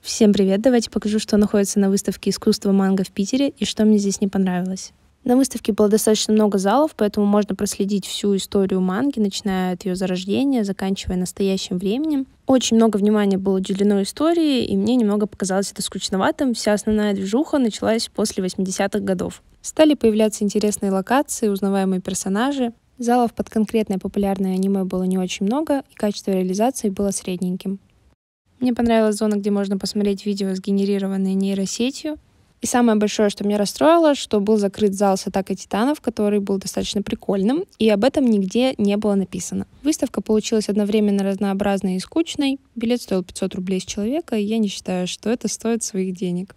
Всем привет! Давайте покажу, что находится на выставке искусства манго в Питере и что мне здесь не понравилось. На выставке было достаточно много залов, поэтому можно проследить всю историю манги, начиная от ее зарождения, заканчивая настоящим временем. Очень много внимания было уделено истории, и мне немного показалось это скучноватым. Вся основная движуха началась после 80-х годов. Стали появляться интересные локации, узнаваемые персонажи. Залов под конкретное популярное аниме было не очень много, и качество реализации было средненьким. Мне понравилась зона, где можно посмотреть видео, сгенерированные нейросетью. И самое большое, что меня расстроило, что был закрыт зал с атакой титанов, который был достаточно прикольным, и об этом нигде не было написано. Выставка получилась одновременно разнообразной и скучной. Билет стоил 500 рублей с человека, и я не считаю, что это стоит своих денег.